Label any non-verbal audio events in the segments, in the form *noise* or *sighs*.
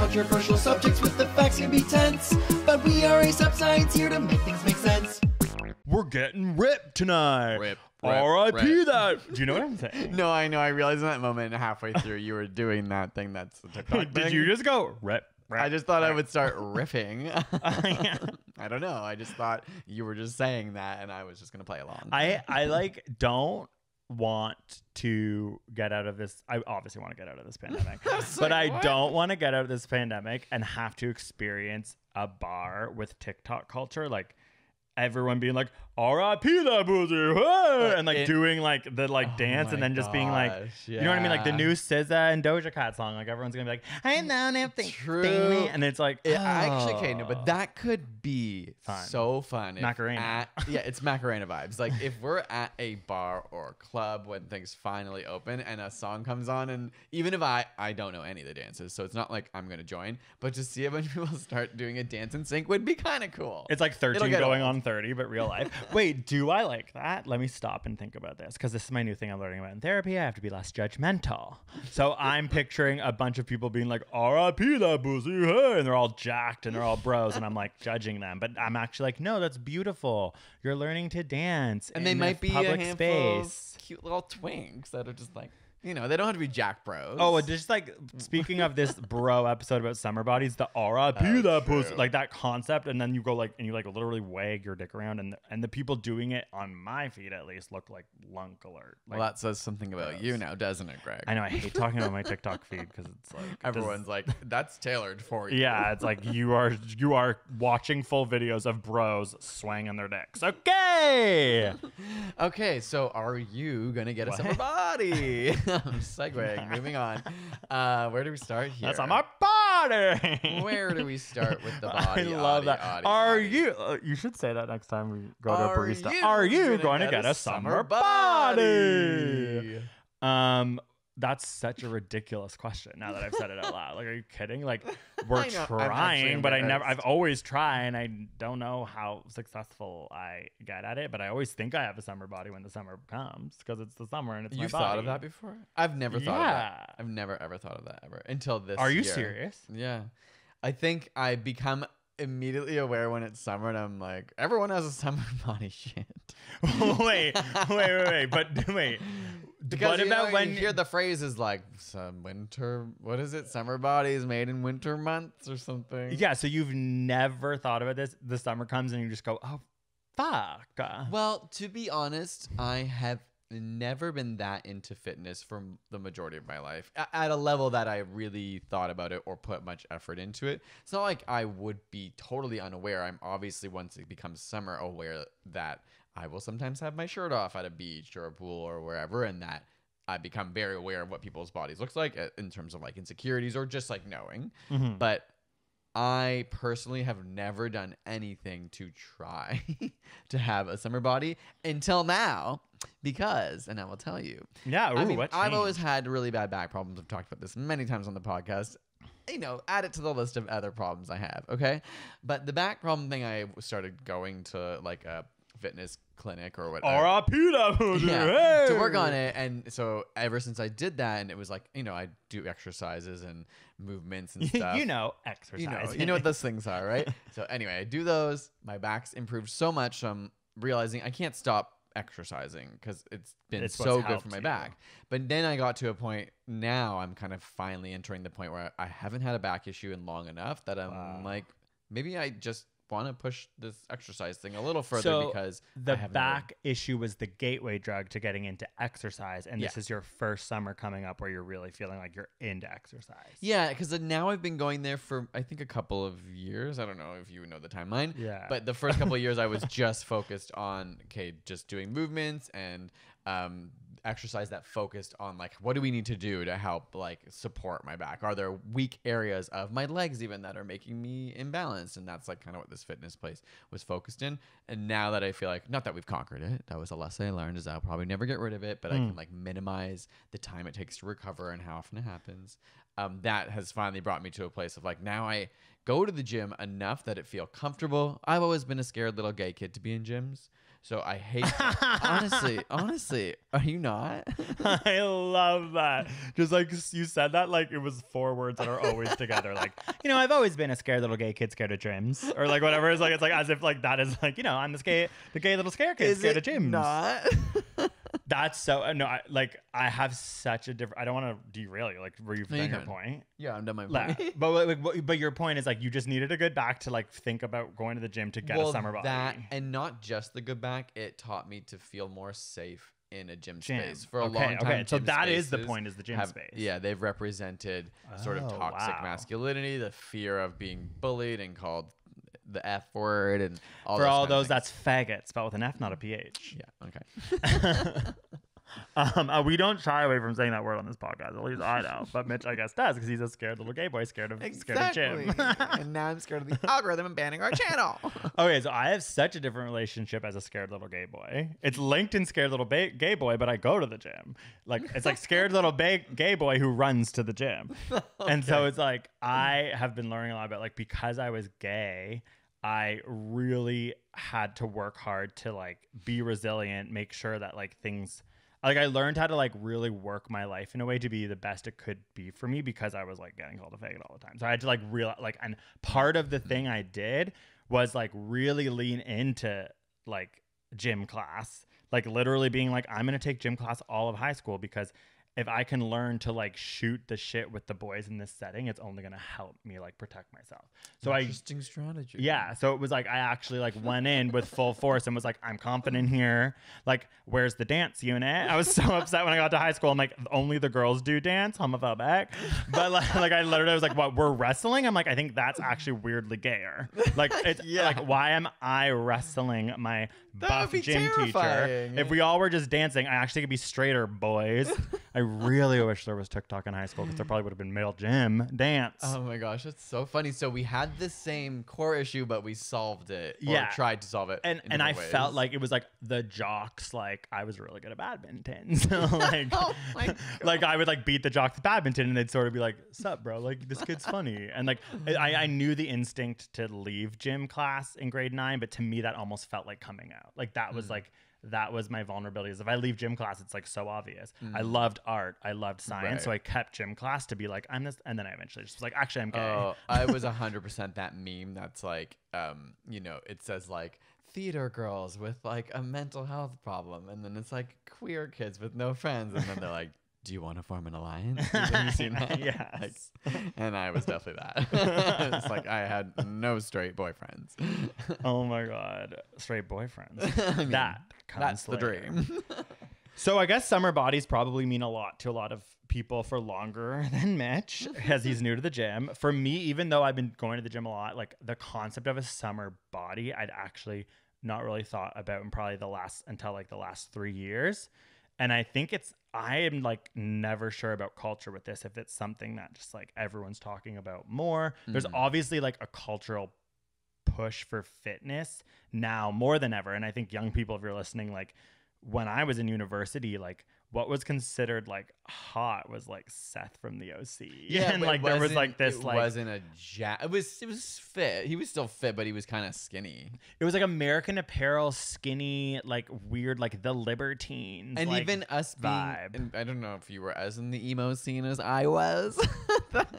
Controversial subjects with the facts can be tense, but we are a sub science here to make things make sense. We're getting ripped tonight. Rip. R.I.P. that. Do you know what I'm saying? *laughs* no, I know. I realized in that moment halfway through you were doing that thing. That's the *laughs* TikTok Did you just go rip? rip I just thought rip. I would start riffing. *laughs* Oh, I don't know. I just thought you were just saying that, and I was just gonna play along. I I like don't want to get out of this. I obviously want to get out of this *laughs* pandemic, but like, I don't want to get out of this pandemic and have to experience a bar with TikTok culture. Like everyone being like, R.I.P. that boozer, and like it, doing like the like oh dance, and then just gosh, being like, yeah. you know what I mean, like the new SZA and Doja Cat song. Like everyone's gonna be like, I mm, know nothing. True, and it's like, it, oh. I actually can't but oh. that could be fun. so fun. Macarena, at, *laughs* yeah, it's Macarena vibes. Like if we're at a bar or a club when things finally open and a song comes on, and even if I I don't know any of the dances, so it's not like I'm gonna join, but to see a bunch of people *laughs* start doing a dance in sync would be kind of cool. It's like 13 going old. on 30, but real life. *laughs* wait, do I like that? Let me stop and think about this because this is my new thing I'm learning about in therapy. I have to be less judgmental. So I'm picturing a bunch of people being like, RIP that pussy, hey, and they're all jacked and they're all bros. And I'm like judging them. But I'm actually like, no, that's beautiful. You're learning to dance. And they might be a handful space. of cute little twinks that are just like, you know, they don't have to be Jack Bros. Oh, just like speaking of this *laughs* bro episode about summer bodies, the aura, oh, that pussy, like that concept, and then you go like and you like literally wag your dick around, and the, and the people doing it on my feed at least look like lunk alert. Like, well, that says something about gross. you now, doesn't it, Greg? I know I hate *laughs* talking about my TikTok feed because it's like everyone's this, like that's tailored for you. Yeah, it's like you are you are watching full videos of bros swinging their dicks. Okay. *laughs* okay, so are you gonna get what? a summer body? *laughs* I'm segueing. Moving on. *laughs* Uh, where do we start here? That's on my body. where do we start with the *laughs* body? I love that. Body, Are you? Uh, you should say that next time we go to a barista. Are you going to get, get, a summer body? body? Um, that's such a ridiculous question now that I've said it out loud. Like, are you kidding? Like, *laughs* we're know, trying, but I never, I've always tried, and I don't know how successful I get at it, but I always think I have a summer body when the summer comes because it's the summer and it's You've thought of that before? I've never thought yeah. of that. I've never ever thought of that ever until this. Are you year. serious? Yeah. I think I become immediately aware when it's summer and I'm like, everyone has a summer *laughs* body shit. *laughs* wait, wait, wait, wait. But wait. Because what about know, when you hear the phrases like some winter what is it summer bodies made in winter months or something yeah so you've never thought about this the summer comes and you just go oh fuck well to be honest i have never been that into fitness for the majority of my life at a level that I really thought about it or put much effort into it. It's not like I would be totally unaware. I'm obviously once it becomes summer aware that I will sometimes have my shirt off at a beach or a pool or wherever, and that I become very aware of what people's bodies looks like uh, in terms of like insecurities or just like knowing. Mm-hmm. But I personally have never done anything to try *laughs* to have a summer body until now because, and I will tell you. Yeah, ooh, I mean, I've always had really bad back problems. I've talked about this many times on the podcast. You know, add it to the list of other problems I have, okay? But the back problem thing, I started going to like a fitness clinic or whatever. Uh, RIP that hoodoo. Yeah, to work on it. And so ever since I did that, and it was like, you know, I do exercises and movements and *laughs* stuff. you know, exercise. You know, you know what those *laughs* things are, right? so anyway, I do those. My back's improved so much. I'm realizing I can't stop exercising because it's been it's so good for my you. back. But then I got to a point now I'm kind of finally entering the point where I haven't had a back issue in long enough that I'm wow. like, maybe I just want to push this exercise thing a little further so because the back issue was the gateway drug to getting into exercise, and yeah. this is your first summer coming up where you're really feeling like you're into exercise. Yeah, because now I've been going there for I think a couple of years. I don't know if you know the timeline. Yeah. But the first couple of years, I was *laughs* just focused on okay, just doing movements and um, exercise that focused on like what do we need to do to help like support my back are there weak areas of my legs even that are making me imbalanced and that's like kind of what this fitness place was focused in and now that i feel like not that we've conquered it that was a lesson i learned is i'll probably never get rid of it but mm. i can mm. like minimize the time it takes to recover and how often it happens um, that has finally brought me to a place of like now i go to the gym enough that it feel comfortable i've always been a scared little gay kid to be in gyms so I hate *laughs* honestly, honestly, are you not? *laughs* I love that. Just like you said that, like it was four words that are always together. Like, you know, I've always been a scared little gay kid scared of gyms, or like whatever. It's like it's like as if like that is like you know I'm the gay the gay little scared kid is scared of gyms. Not. *laughs* That's so uh, no. I, like I have such a different. I don't want to derail you. Like were you making your point? Yeah, I'm done my point. but, like, but but your point is like you just needed a good back to like think about going to the gym to get well, a summer body. That and not just the good back. It taught me to feel more safe in a gym, gym. space for a okay, long time. Okay, so that is the point is the gym have, space. Yeah, they've represented oh, sort of oh, toxic wow. masculinity, the fear of being bullied and called the F word and all for all those that's faggot spelled with an F, not a PH. Yeah. Okay. *laughs* um, uh, we don't shy away from saying that word on this podcast. At least I don't. But Mitch, I guess, does because he's a scared little gay boy, scared of exactly. scared of Jim. and now I'm scared of the *laughs* algorithm and banning our channel. *laughs* okay, so I have such a different relationship as a scared little gay boy. It's linked in scared little ba- gay boy, but I go to the gym. Like it's like scared little ba- gay boy who runs to the gym, okay. and so it's like I have been learning a lot about like because I was gay I really had to work hard to like be resilient, make sure that like things like I learned how to like really work my life in a way to be the best it could be for me because I was like getting called a faggot all the time. So I had to like real like and part of the mm-hmm. thing I did was like really lean into like gym class. Like literally being like, I'm gonna take gym class all of high school because if I can learn to like shoot the shit with the boys in this setting, it's only gonna help me like protect myself. So interesting I, strategy. Yeah. So it was like I actually like went in with full force and was like, I'm confident here. Like, where's the dance unit? I was so *laughs* upset when I got to high school. I'm like, only the girls do dance, homophobic. But like, *laughs* like I literally was like, what? We're wrestling. I'm like, I think that's actually weirdly gayer. Like, it's *laughs* yeah. like why am I wrestling my that buff gym terrifying. teacher. If we all were just dancing, I actually could be straighter, boys. *laughs* I really wish there was TikTok in high school because there probably would have been male gym dance. Oh my gosh, that's so funny. So we had the same core issue, but we solved it. yeah, tried to solve it. And and I ways. felt like it was like the jocks. Like I was really good at badminton, *laughs* so *laughs* oh like oh like I would like beat the jocks at badminton, and they'd sort of be like, "Sup, bro? Like this kid's funny." And like I, I knew the instinct to leave gym class in grade nine, but to me that almost felt like coming out out. Like that was mm like that was my vulnerabilities. If I leave gym class, it's like so obvious. mm I loved art. I loved science. Right. So I kept gym class to be like, I'm this. And then I eventually just was like, actually, I'm gay. Oh, I was 100% *laughs* that meme that's like, um, you know, it says like, theater girls with like a mental health problem and then it's like queer kids with no friends and then they're like do you want to form an alliance? *laughs* Have you seen that? *laughs* yes. Like, and I was definitely that. *laughs* it's like I had no straight boyfriends. oh my god, straight boyfriends. I mean, that that's later. the dream. so I guess summer bodies probably mean a lot to a lot of people for longer than Mitch, as he's new to the gym. For me, even though I've been going to the gym a lot, like the concept of a summer body, I'd actually not really thought about in probably the last until like the last three years and I think it's I am like never sure about culture with this if it's something that just like everyone's talking about more. Mm. There's obviously like a cultural push for fitness now more than ever. And I think young people if you're listening like when I was in university like what was considered like hot was like Seth from the OC. Yeah, *laughs* and like there was like this it like wasn't a jack. It was it was fit. He was still fit, but he was kind of skinny. It was like American Apparel skinny, like weird, like the Libertines, and like, even us vibe. Being, I don't know if you were as in the emo scene as I was, *laughs*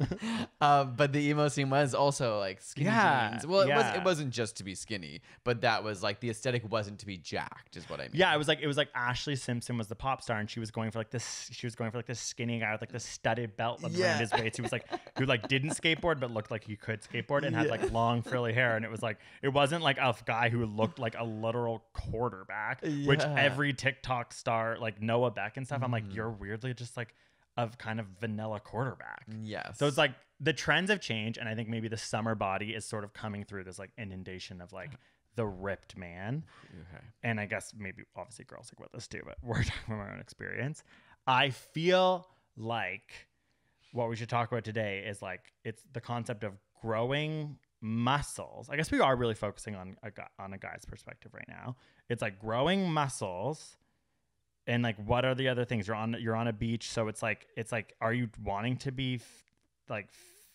uh, but the emo scene was also like skinny yeah, jeans. Well, it yeah. was it wasn't just to be skinny, but that was like the aesthetic wasn't to be jacked, is what I mean. Yeah, it was like it was like Ashley Simpson was the pop star, and she was going for like this. She was going for like this skinny guy with like this studded belt yeah. around his waist. He was like who like didn't skateboard but looked like he could skateboard and yeah. had like long frilly hair. And it was like it wasn't like a guy who looked like a literal quarterback, yeah. which every TikTok star like Noah Beck and stuff. Mm. I'm like mm-hmm. you're weirdly just like of kind of vanilla quarterback. Yes. So it's like the trends have changed, and I think maybe the summer body is sort of coming through this like inundation of like the ripped man. Okay. And I guess maybe obviously girls like with us too, but *laughs* we're talking from our own experience. I feel like what we should talk about today is like it's the concept of growing muscles. I guess we are really focusing on a, on a guy's perspective right now. It's like growing muscles and like what are the other things you're on you're on a beach so it's like it's like are you wanting to be f- like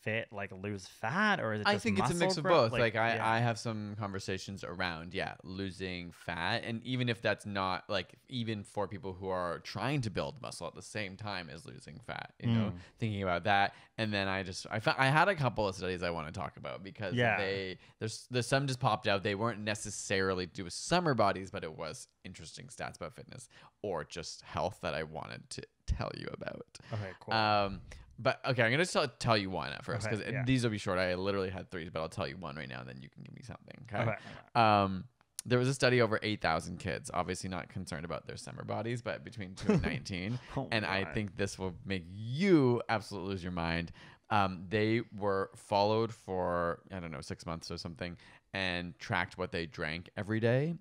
fit like lose fat or is it I think it's a mix of both. Like, like I, yeah. I have some conversations around, yeah, losing fat. And even if that's not like even for people who are trying to build muscle at the same time as losing fat, you mm. know, hmm. thinking about that. And then I just I found, I had a couple of studies I want to talk about because yeah. they there's there's some just popped out. They weren't necessarily to do with summer bodies, but it was interesting stats about fitness or just health that I wanted to tell you about. Okay, cool. Um, but okay, I'm gonna tell, tell you one at first because okay, yeah. these will be short. I literally had three, but I'll tell you one right now, and then you can give me something. Okay. okay. Um, there was a study over 8,000 kids, obviously not concerned about their summer bodies, but between 2 and *laughs* 19. oh and I think this will make you absolutely lose your mind. Um, they were followed for, I don't know, six months or something and tracked what they drank every day.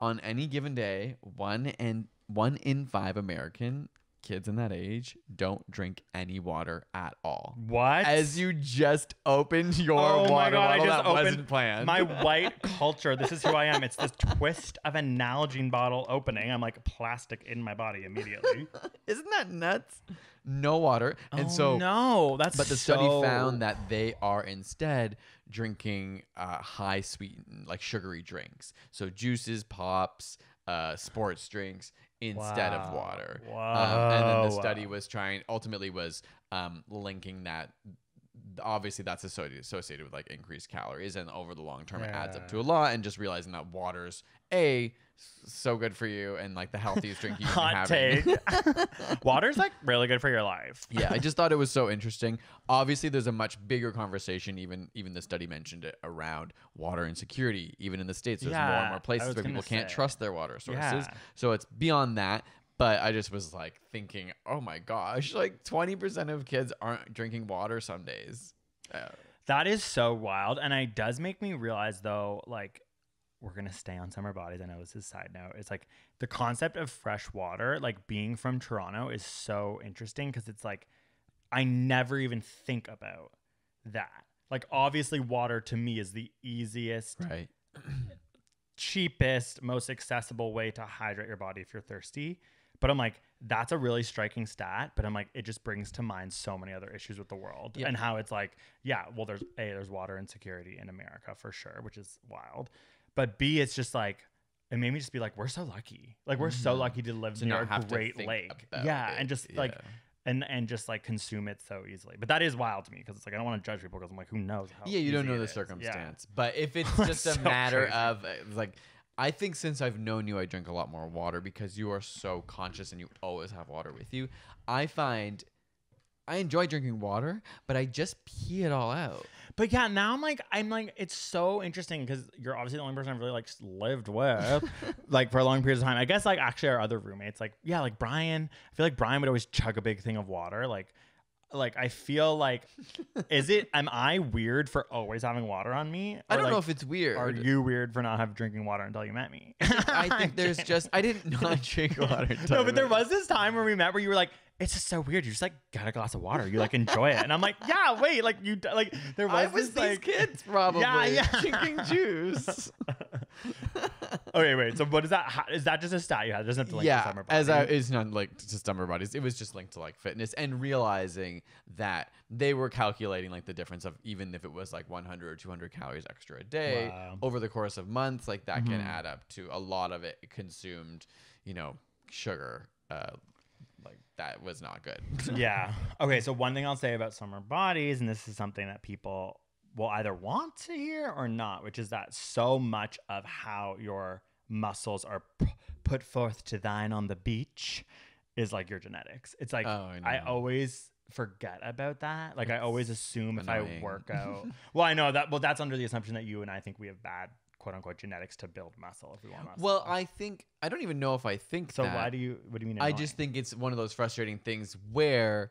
On any given day, one and one in five American kids in that age don't drink any water at all. What? As you just opened your oh water my God, bottle I just that wasn't planned. My *laughs* white culture. This is who I am. It's this twist of a Nalgene bottle opening. I'm like plastic in my body immediately. *laughs* Isn't that nuts? No water, and oh, so no. That's but the so... study found that they are instead drinking uh, high sweetened like sugary drinks, so juices, pops. Uh, sports drinks, instead wow. of water. Wow. Um, and then the study wow. was trying ultimately was um, linking that obviously that's associated with like increased calories and over the long term yeah. it adds up to a lot and just realizing that water's a so good for you and like the healthiest drink you can have. Water's like really good for your life. yeah, I just thought it was so *laughs* interesting. Obviously, there's a much bigger conversation. Even even the study mentioned it around water insecurity. Even in the states, there's Yeah, more and more places where people can't trust their water sources. Yeah. So it's beyond that. But I just was like thinking, oh my gosh, like 20% of kids aren't drinking water some days. That is so wild. And it does make me realize though, like we're gonna stay on summer bodies. I know this is a side note. It's like the concept of fresh water, like being from Toronto, is so interesting because it's like I never even think about that. Like obviously, water to me is the easiest, right, cheapest, most accessible way to hydrate your body if you're thirsty. But I'm like, that's a really striking stat. But I'm like, it just brings to mind so many other issues with the world yeah. and how it's like, yeah, well, there's a there's water insecurity in America for sure, which is wild. But B, it's just like it made me just be like, we're so lucky. Like we're mm-hmm. so lucky to live to near a great lake. Yeah, it. and just yeah. like and and just like consume it so easily. But that is wild to me because it's like I don't want to judge people because I'm like, who knows? yeah, you don't know the is. circumstance. Yeah. But if *laughs* it's just a matter crazy. of uh, like, I think since I've known you, I drink a lot more water because you are so conscious and you always have water with you. I find I enjoy drinking water, but I just pee it all out. But yeah, now I'm like, I'm like, it's so interesting because you're obviously the only person I've really like lived with, *laughs* like for a long period of time. I guess like actually our other roommates, like yeah, like Brian. I feel like Brian would always chug a big thing of water, like. Like I feel like, *laughs* is it? Am I weird for always having water on me? I don't like, know if it's weird. Are you weird for not having drinking water until you met me? I think *laughs* there's just I didn't not drink water. no, but there was this time where we met where you were like, it's just so weird. You just like got a glass of water. You like enjoy it, and I'm like, yeah, wait, like you like there was, I was this, like, these kids *laughs* probably yeah, yeah. *laughs* drinking juice. *laughs* okay, wait. So what is that? How, is that just a stat you had? It doesn't have to link yeah, to summer bodies. As I, it's not like to summer bodies. It was just linked to like fitness and realizing that they were calculating like the difference of even if it was like 100 or 200 calories extra a day wow. over the course of months, like that mm-hmm. can add up to a lot of it consumed, you know, sugar. Uh, like that was not good. *laughs* yeah. Okay. So one thing I'll say about summer bodies, and this is something that people will either want to hear or not, which is that so much of how your muscles are p- put forth to thine on the beach is like your genetics. It's like oh, I, I, always forget about that. Like it's I always assume annoying. if I work *laughs* out. well, I know that. Well, that's under the assumption that you and I think we have bad quote unquote genetics to build muscle if we want muscle. Well, I think I don't even know if I think so. That. Why do you? What do you mean? Annoying? I just think it's one of those frustrating things where,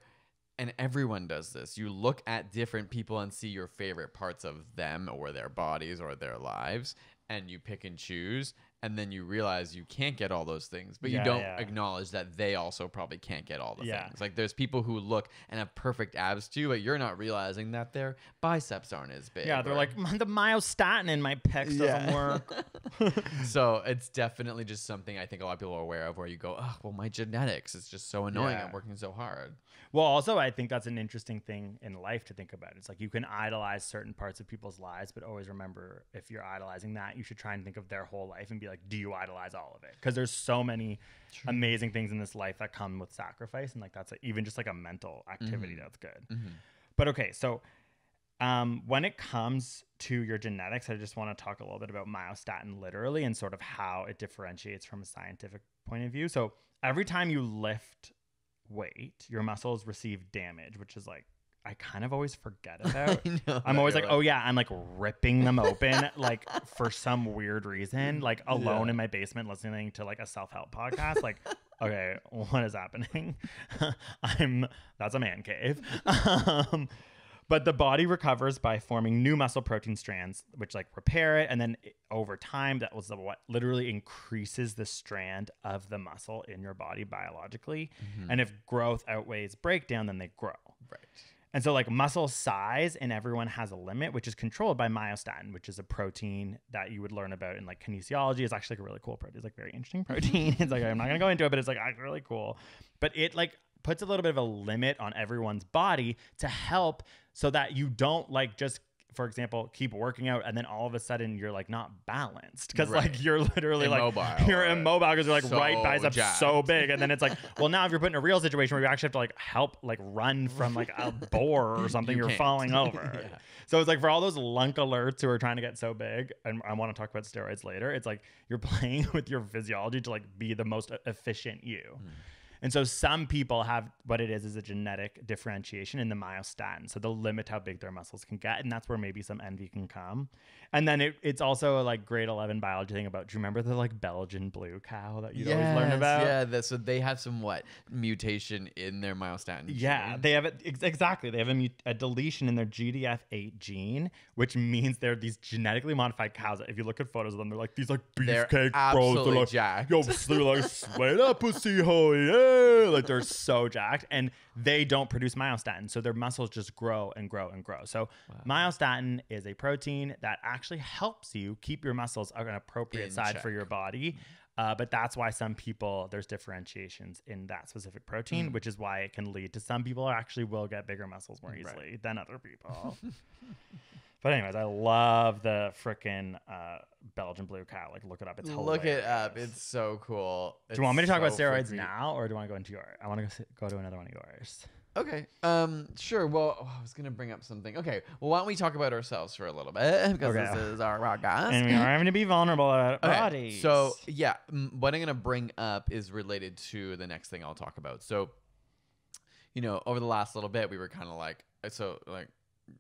and everyone does this. You look at different people and see your favorite parts of them or their bodies or their lives, and you pick and choose and then you realize you can't get all those things, but yeah, you don't yeah. acknowledge that they also probably can't get all the yeah. things. Like there's people who look and have perfect abs too, but you're not realizing that their biceps aren't as big. Yeah, they're or, like the myostatin in my pecs doesn't work. *laughs* *laughs* so it's definitely just something I think a lot of people are aware of, where you go, oh well, my genetics is just so annoying. I'm working so hard. Well, also I think that's an interesting thing in life to think about. It's like you can idolize certain parts of people's lives, but always remember if you're idolizing that, you should try and think of their whole life and be like like, do you idolize all of it? Because there's so many True. amazing things in this life that come with sacrifice, and like that's a, even just like a mental activity mm-hmm. that's good. Mm-hmm. But okay, so um, when it comes to your genetics, I just want to talk a little bit about myostatin literally and sort of how it differentiates from a scientific point of view. So every time you lift weight, your muscles receive damage, which is like I kind of always forget *laughs* about. know, I'm always like, like, oh yeah, I'm like ripping them open, like for some weird reason, *laughs* like alone yeah. in my basement listening to like a self help podcast. Like, *laughs* okay, what is happening? I'm that's a man cave. um, but the body recovers by forming new muscle protein strands, which like repair it, and then over time, that was the, what literally increases the strand of the muscle in your body biologically. Mm-hmm. And if growth outweighs breakdown, then they grow. Right. And so, like muscle size, and everyone has a limit, which is controlled by myostatin, which is a protein that you would learn about in like kinesiology. It's actually like a really cool protein. It's like very interesting *laughs* protein. it's like I'm not gonna go into it, but it's like really cool. But it like puts a little bit of a limit on everyone's body to help so that you don't like just for example, keep working out, and then all of a sudden you're like not balanced because right. like you're literally immobile, like you're immobile because you're like so right bicep jacked. so big, and then it's like, well, now if you're put in a real situation where you actually have to like help like run from like a boar or *laughs* something, you are falling *laughs* over. yeah. So it's like for all those lunk alerts who are trying to get so big, and I want to talk about steroids later. It's like you're *laughs* playing with your physiology to like be the most efficient you. Mm. And so some people have what it is is a genetic differentiation in the myostatin. So they'll limit how big their muscles can get. And that's where maybe some envy can come. And then it, it's also a like grade 11 biology thing about, do you remember the like Belgian blue cow that you yes, always learn about? Yeah. The, so they have some what mutation in their myostatin. Yeah. They have it ex- exactly. They have a, a deletion in their GDF8 gene, which means they're these genetically modified cows. If you look at photos of them, they're like these like beefcake bros. They're like, jacked. yo, they're like, sweat up *laughs* pussy ho, yeah. Like they're so jacked and they don't produce myostatin. So their muscles just grow and grow and grow. So wow. myostatin is a protein that actually helps you keep your muscles on an appropriate in side check. for your body. Uh, but that's why some people there's differentiations in that specific protein, mm. which is why it can lead to some people actually will get bigger muscles more easily right. than other people. *laughs* But anyways, I love the freaking uh, Belgian blue cow. Like, look it up. It's hilarious. Look it up. It's so cool. do you want me to talk so about steroids freaky. now, or do you want to go into yours? I want to go, go to another one of yours. Okay. Um. Sure. Well, oh, I was gonna bring up something. Okay. Well, why don't we talk about ourselves for a little bit because *laughs* okay. this is our podcast, and we are having to be vulnerable about okay. bodies. So yeah, what I'm gonna bring up is related to the next thing I'll talk about. So, you know, over the last little bit, we were kind of like, so like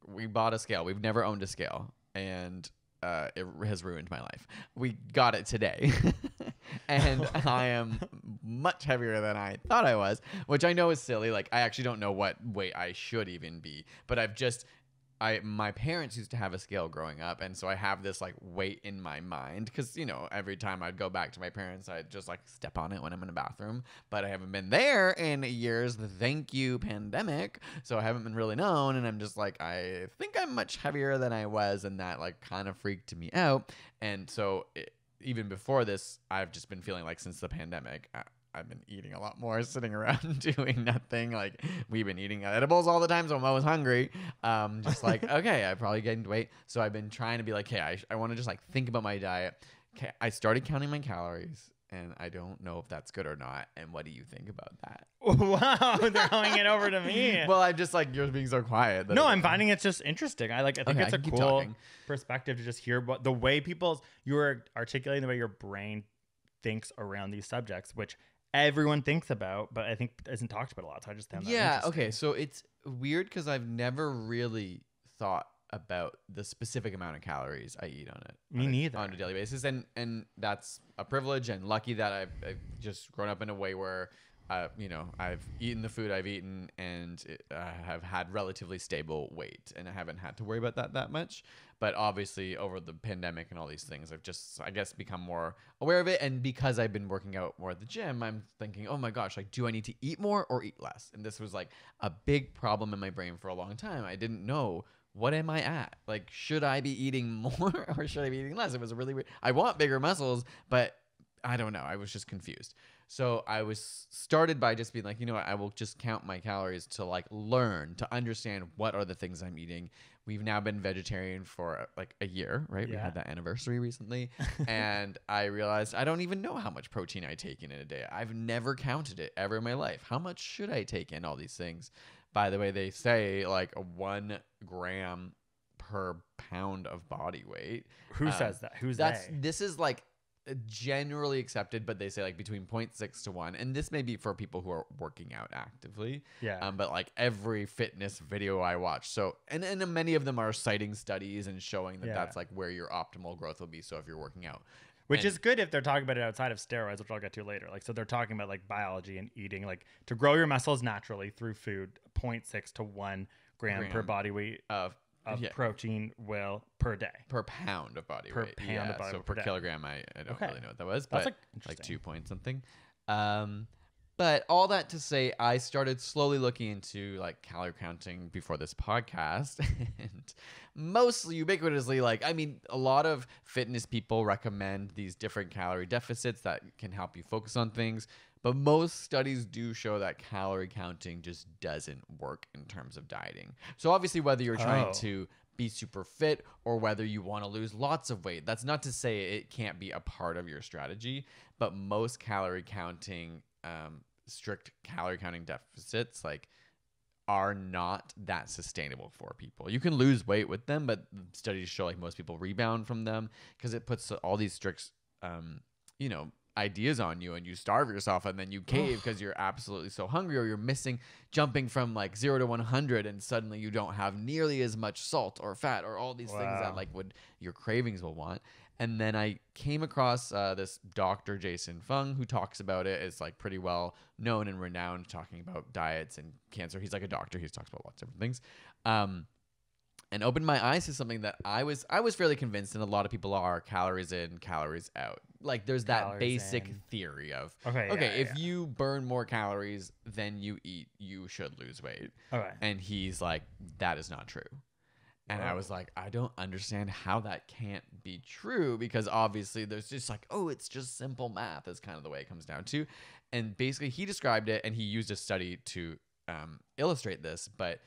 we bought a scale. We've never owned a scale, and uh, it has ruined my life. We got it today. *laughs* and I am much heavier than I thought I was, which I know is silly. Like, I actually don't know what weight I should even be, but I've just I my parents used to have a scale growing up, and so I have this like weight in my mind because you know every time I'd go back to my parents, I'd just like step on it when I'm in the bathroom. But I haven't been there in years. The thank you pandemic, so I haven't been really known, and I'm just like I think I'm much heavier than I was, and that like kind of freaked me out. And so it, even before this, I've just been feeling like since the pandemic, I've been eating a lot more, *laughs* sitting around *laughs* doing nothing. Like we've been eating edibles all the time, so I'm always hungry. Um, just like *laughs* okay, I probably gained weight, so I've been trying to be like, hey, I, I want to just like think about my diet. Okay, I started counting my calories, and I don't know if that's good or not. And what do you think about that? wow, throwing it over to me. well, I'm just like you're being so quiet. No, I'm finding it's just interesting. I like. I think okay, it's I a cool talking. perspective to just hear what the way people's you are articulating the way your brain thinks around these subjects, which everyone thinks about, but I think isn't talked about a lot. So I just found that yeah. Okay, so it's weird because I've never really thought about the specific amount of calories I eat on it. Me on neither. A, on a daily basis, and and that's a privilege and lucky that I've, I've just grown up in a way where uh, you know, I've eaten the food I've eaten and I have had relatively stable weight and I haven't had to worry about that that much. But obviously, over the pandemic and all these things, I've just, I guess, become more aware of it. And because I've been working out more at the gym, I'm thinking, oh my gosh, like, do I need to eat more or eat less? And this was like a big problem in my brain for a long time. I didn't know what am I at? Like, should I be eating *laughs* more or should I be eating less? It was really weird. I want bigger muscles, but I don't know. I was just confused. So I was started by just being like, you know what, I will just count my calories to like learn to understand what are the things I'm eating. We've now been vegetarian for uh, like a year, right? Yeah. We had that anniversary recently, *laughs* and I realized I don't even know how much protein I take in in a day. I've never counted it ever in my life. How much should I take in all these things? By the way, they say like one gram per pound of body weight. Who um, says that? Who's that's? They? This is like generally accepted, but they say like between 0.6 to 1. And this may be for people who are working out actively. Yeah. Um, but like every fitness video I watch. So, and, and many of them are citing studies and showing that yeah. that's like where your optimal growth will be. So if you're working out. Which and, is good if they're talking about it outside of steroids, which I'll get to later. Like, so they're talking about like biology and eating, like to grow your muscles naturally through food, 0.6 to 1 gram, gram per body weight of of yeah. protein will per day per pound of body per weight. Pound yeah, of body so per, per kilogram, I, I don't okay. really know what that was, That's but like, like two point something. Um, but all that to say, I started slowly looking into like calorie counting before this podcast, *laughs* and mostly ubiquitously, like I mean, a lot of fitness people recommend these different calorie deficits that can help you focus on things. But most studies do show that calorie counting just doesn't work in terms of dieting. So obviously, whether you're trying oh. to be super fit or whether you want to lose lots of weight. That's not to say it can't be a part of your strategy, but most calorie counting, um, strict calorie counting deficits, like are not that sustainable for people. You can lose weight with them, but studies show like most people rebound from them because it puts all these strict, um, you know, ideas on you and you starve yourself and then you cave because you're absolutely so hungry or you're missing jumping from like 0 to 100 and suddenly you don't have nearly as much salt or fat or all these wow. things that like would your cravings will want and then I came across uh, this Dr. Jason Fung who talks about it. It's like pretty well known and renowned talking about diets and cancer. He's like a doctor. He talks about lots of different things. Um, and opened my eyes to something that I was I was fairly convinced, and a lot of people are calories in, calories out like there's that basic in. theory of okay, okay, yeah, if yeah. you burn more calories than you eat, you should lose weight. Okay. And he's like, that is not true. And I was like, I don't understand how that can't be true because obviously there's just like, oh, it's just simple math is kind of the way it comes down to. And basically, he described it and he used a study to um, illustrate this, but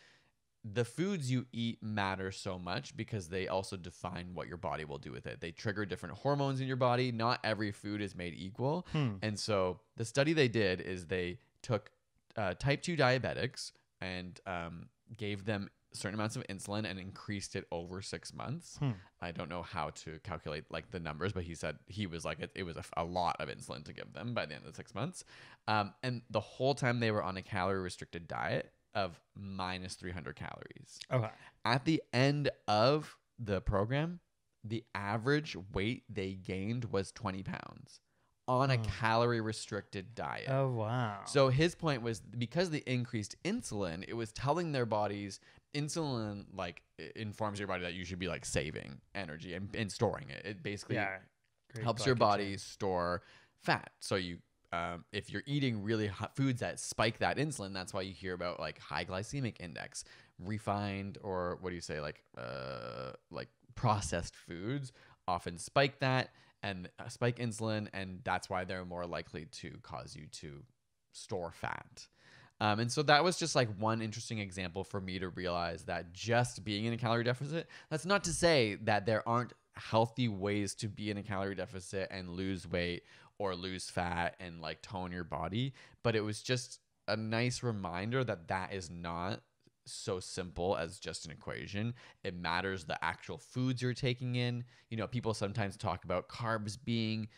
the foods you eat matter so much because they also define what your body will do with it. They trigger different hormones in your body. Not every food is made equal. Hmm. And so the study they did is they took uh, type 2 diabetics and um, gave them certain amounts of insulin and increased it over six months. Hmm. I don't know how to calculate like the numbers, but he said he was like it, it was a, a, lot of insulin to give them by the end of the six months. Um, and the whole time they were on a calorie restricted diet, of minus 300 calories. Okay. At the end of the program, the average weight they gained was 20 pounds on oh. a calorie restricted diet. Oh, wow. So his point was because the increased insulin, it was telling their bodies insulin like informs your body that you should be like saving energy and, and storing it. It basically yeah. helps your body store fat so you um, if you're eating really hot foods that spike that insulin, that's why you hear about like high glycemic index, refined or what do you say like uh, like processed foods often spike that and uh, spike insulin, and that's why they're more likely to cause you to store fat. Um, and so that was just like one interesting example for me to realize that just being in a calorie deficit, that's not to say that there aren't healthy ways to be in a calorie deficit and lose weight or lose fat and like tone your body. But it was just a nice reminder that that is not so simple as just an equation. It matters the actual foods you're taking in. You know, people sometimes talk about carbs being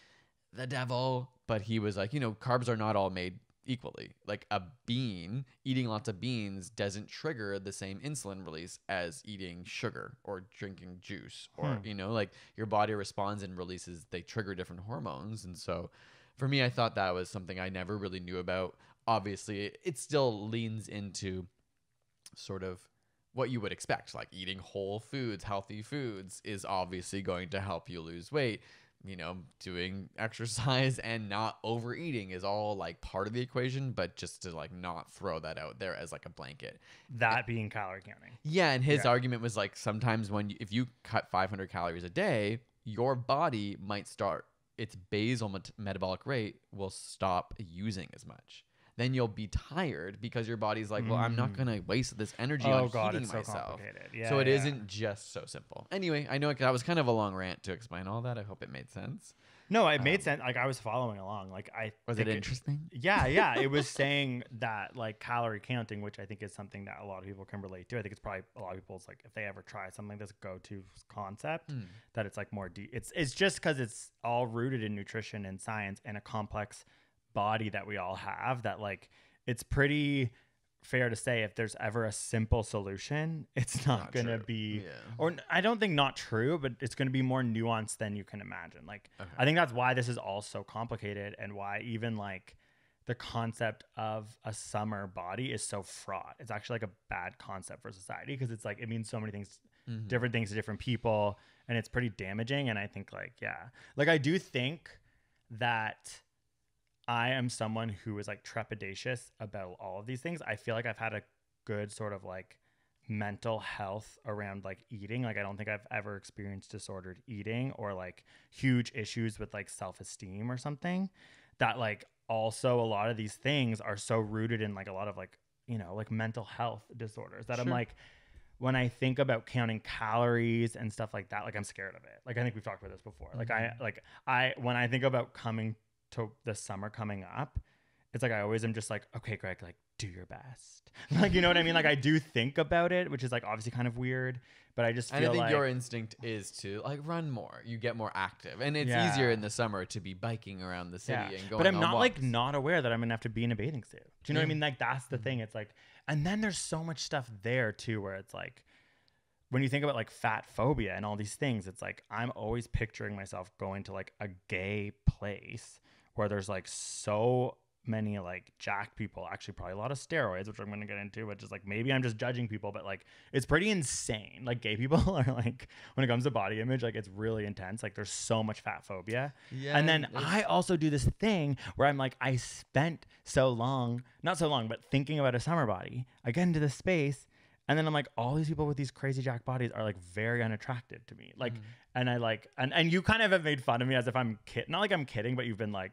the devil, but he was like, you know, carbs are not all made equally. Like a bean, eating lots of beans doesn't trigger the same insulin release as eating sugar or drinking juice or hmm. you know, like your body responds and releases they trigger different hormones and so for me I thought that was something I never really knew about. Obviously, it still leans into sort of what you would expect like eating whole foods, healthy foods is obviously going to help you lose weight you know, doing exercise *laughs* and not overeating is all like part of the equation, but just to like not throw that out there as like a blanket. That being calorie counting. Yeah, and his yeah. argument was like sometimes when you, if you cut 500 calories a day, your body might start its basal met- metabolic rate will stop using as much then you'll be tired because your body's like, well, I'm not mm. gonna waste this energy oh, on God, heating myself. So, yeah, so it yeah. not just so simple. Anyway, I know that was kind of a long rant to explain all that. I hope it made sense. No, it um, made sense. Like I was following along. Like I was it interesting? It, yeah, yeah. it was *laughs* saying that like calorie counting, which I think is something that a lot of people can relate to. I think it's probably a lot of people's like if they ever try something like this go-to concept mm. that it's like more deep. It's it's just because it's all rooted in nutrition and science and a complex body that we all have that like it's pretty fair to say if there's ever a simple solution, *laughs* it's not, not gonna true. be, yeah. or I don't think not true, but it's gonna be more nuanced than you can imagine. Like, okay. I think that's why this is all so complicated and why even like the concept of a summer body is so fraught. It's actually like a bad concept for society because it's like it means so many things, mm-hmm. different things to different people, and it's pretty damaging. And I think, like, yeah, like I do think that I am someone who is like trepidatious about all of these things. I feel like I've had a good sort of like mental health around like eating. Like I don't think I've ever experienced disordered eating or like huge issues with like self-esteem or something. That like also a lot of these things are so rooted in like a lot of like, you know, like mental health disorders that sure. I'm like when I think about counting calories and stuff like that, like I'm scared of it. Like I think we've talked about this before. Like mm-hmm. I like I when I think about coming to the summer coming up, it's like I always am just like, okay, Greg, like do your best. *laughs* like you know what I mean? Like I do think about it, which is like obviously kind of weird, but I just feel and I think like, your instinct is to like run more. You get more active, and it's yeah. easier in the summer to be biking around the city yeah. and going. But I'm not walks. like not aware that I'm gonna have to be in a bathing suit. Do you know mm. what I mm. mean? Like that's the mm. thing. It's like, and then there's so much stuff there too, where it's like. When you think about like fat phobia and all these things, it's like I'm always picturing myself going to like a gay place where there's like so many like Jack people actually probably a lot of steroids which i'm going to get into which is like maybe i'm just judging people but like it's pretty insane like gay people *laughs* are like when it comes to body image like it's really intense like there's so much fat phobia yeah and then i also do this thing where i'm like i spent so long not so long but thinking about a summer body i get into this space and then I'm like, all these people with these crazy jack bodies are like very unattractive to me. Like, mm. and I like, and, and you kind of have made fun of me as if I'm kid, not like I'm kidding, but you've been like,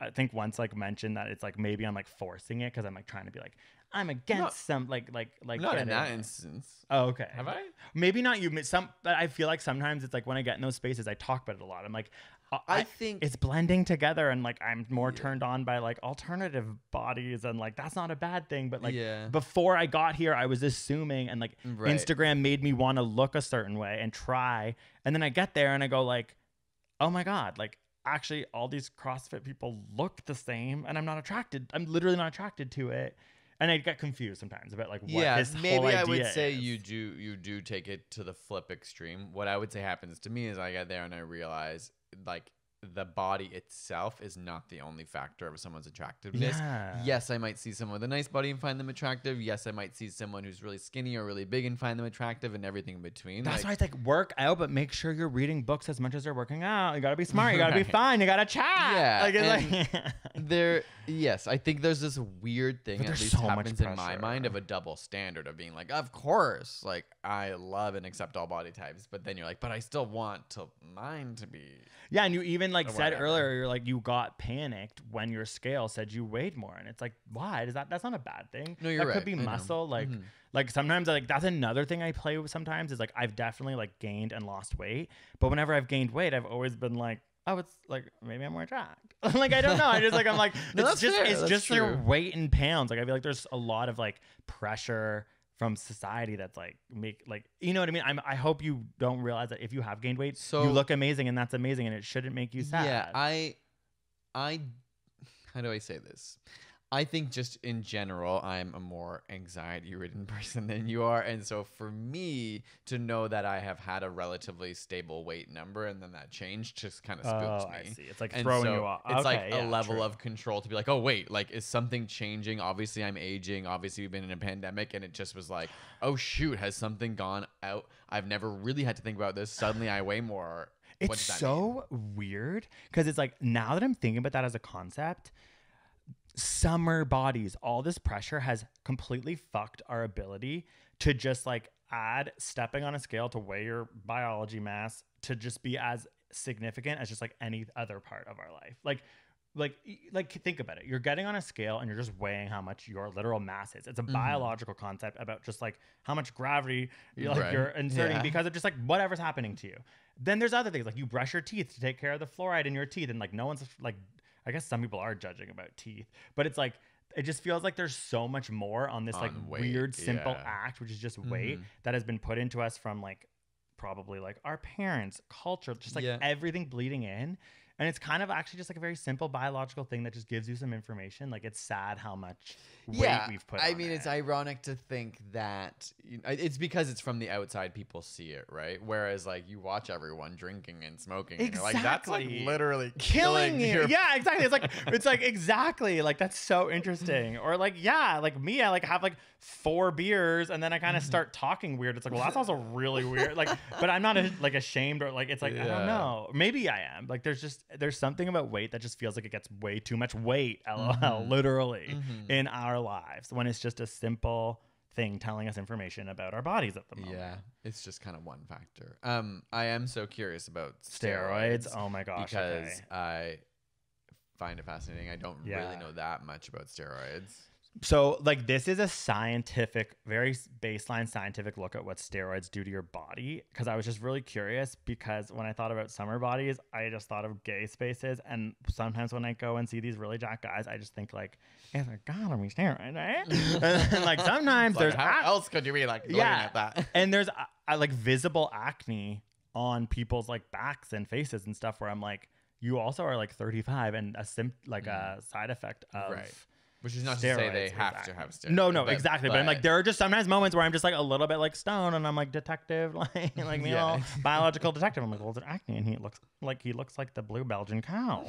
I think once like mentioned that it's like maybe I'm like forcing it because I'm like trying to be like I'm against not, some like like like not in it. that instance. Oh, okay. Have I? Maybe not you. Some, but I feel like sometimes it's like when I get in those spaces, I talk about it a lot. I'm like, I, I think it's blending together and like I'm more yeah. turned on by like alternative bodies and like that's not a bad thing but like yeah. before I got here I was assuming and like right. Instagram made me want to look a certain way and try and then I get there and I go like oh my god like actually all these CrossFit people look the same and I'm not attracted I'm literally not attracted to it and I get confused sometimes about like what yeah, this maybe whole idea I would say is. you do you do take it to the flip extreme. What I would say happens to me is I get there and I realize like the body itself is not the only factor of someone's attractiveness. Yeah. Yes, I might see someone with a nice body and find them attractive. Yes, I might see someone who's really skinny or really big and find them attractive and everything in between. That's like, why it's like work out, but make sure you're reading books as much as you're working out. You gotta be smart, you gotta *laughs* right. be fine. you gotta chat. Yeah. Like, it's like *laughs* there yes, I think there's this weird thing but at least so happens in my mind of a double standard of being like, of course, like I love and accept all body types, but then you're like, but I still want to mine to be Yeah, and you even like oh, said earlier, you're like you got panicked when your scale said you weighed more, and it's like why is that? That's not a bad thing. No, you're that right. could be I muscle. Know. Like mm-hmm. like sometimes like that's another thing I play with. Sometimes is like I've definitely like gained and lost weight, but whenever I've gained weight, I've always been like oh, it's like maybe I'm more track. *laughs* like I don't know. I just like I'm like no, it's just fair. it's that's just true. their weight in pounds. Like I feel like there's a lot of like pressure from society that's like make like you know what I mean. I'm, I hope you don't realize that if you have gained weight, so you look amazing and that's amazing and it shouldn't make you sad. Yeah, I, I, how do I say this? I think just in general, I'm a more anxiety ridden *laughs* person than you are. And so for me to know that I have had a relatively stable weight number and then that changed just kind of oh, spooks oh, me. I see. It's like and throwing so you off. It's okay, like yeah, a level true. of control to be like, oh, wait, like is something changing? Obviously, I'm aging. Obviously, we've been in a pandemic. And it just was like, oh, shoot, has something gone out? I've never really had to think about this. Suddenly, I weigh more. It's so mean? weird because it's like now that I'm thinking about that as a concept, summer bodies. All this pressure has completely fucked our ability to just like add stepping on a scale to weigh your biology mass to just be as significant as just like any other part of our life. Like like like think about it. You're getting on a scale and you're just weighing how much your literal mass is. It's a mm-hmm. biological concept about just like how much gravity you're, like, right. you're inserting yeah. because of just like whatever's happening to you. Then there's other things like you brush your teeth to take care of the fluoride in your teeth and like no one's like I guess some people are judging about teeth, but it's like it just feels like there's so much more on this on like weight, weird simple yeah. act which is just mm-hmm. weight mm-hmm. that has been put into us from like probably like our parents culture just like yeah. everything bleeding in and it's kind of actually just like a very simple biological thing that just gives you some information. Like it's sad how much weight yeah, we've put. I mean, it. it's ironic to think that you know, it's because it's from the outside people see it, right? Whereas like you watch everyone drinking and smoking, exactly. and like that's like literally *laughs* killing, killing you. Your- yeah, exactly. It's like *laughs* it's like exactly like that's so interesting. Or like yeah, like me, I like have like four beers and then I kind of start talking weird. It's like well, that's also really weird. Like, but I'm not a, like ashamed or like it's like yeah. I don't know. Maybe I am. Like, there's just there's something about weight that just feels like it gets way too much weight, *laughs* lol, mm-hmm. literally mm-hmm. in our lives when it's just a simple thing telling us information about our bodies at the moment. Yeah, it's just kind of one factor. Um, I am so curious about steroids. steroids oh my gosh, because okay. I find it fascinating. I don't yeah. really know that much about steroids. So, like, this is a scientific, very baseline scientific look at what steroids do to your body. Cause I was just really curious because when I thought about summer bodies, I just thought of gay spaces. And sometimes when I go and see these really jacked guys, I just think, like, god are we steroid, right? *laughs* and, like, sometimes like, there's. How ac- else could you be, like, yeah. that? *laughs* and there's, uh, like, visible acne on people's, like, backs and faces and stuff where I'm like, you also are, like, 35 and a sim, like, mm. a side effect of. Right which is not to say they have exactly. to have steroids. No, no, but, exactly. But, but, I'm like, there are just sometimes moments where I'm just like a little bit like stone, and I'm like detective, *laughs* like like me yeah. all *laughs* biological detective. I'm like, well, is it acne? And he looks like he looks like the blue Belgian cow.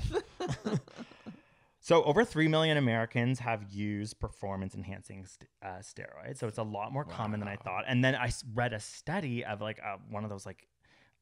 *laughs* so over three million Americans have used performance enhancing st- uh, steroids. So it's a lot more wow. common than I thought. And then I read a study of like uh, one of those like